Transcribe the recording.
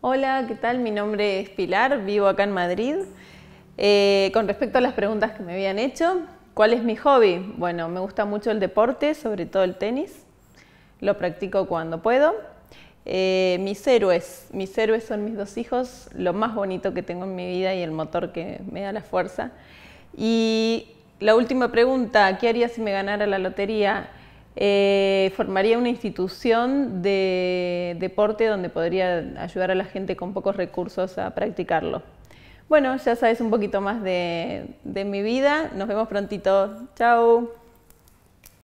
Hola, ¿qué tal? Mi nombre es Pilar, vivo acá en Madrid. Eh, con respecto a las preguntas que me habían hecho, ¿cuál es mi hobby? Bueno, me gusta mucho el deporte, sobre todo el tenis. Lo practico cuando puedo. Eh, mis héroes, mis héroes son mis dos hijos, lo más bonito que tengo en mi vida y el motor que me da la fuerza. Y la última pregunta, ¿qué haría si me ganara la lotería? Eh, formaría una institución de deporte donde podría ayudar a la gente con pocos recursos a practicarlo. Bueno, ya sabes un poquito más de, de mi vida. Nos vemos prontito. Chao.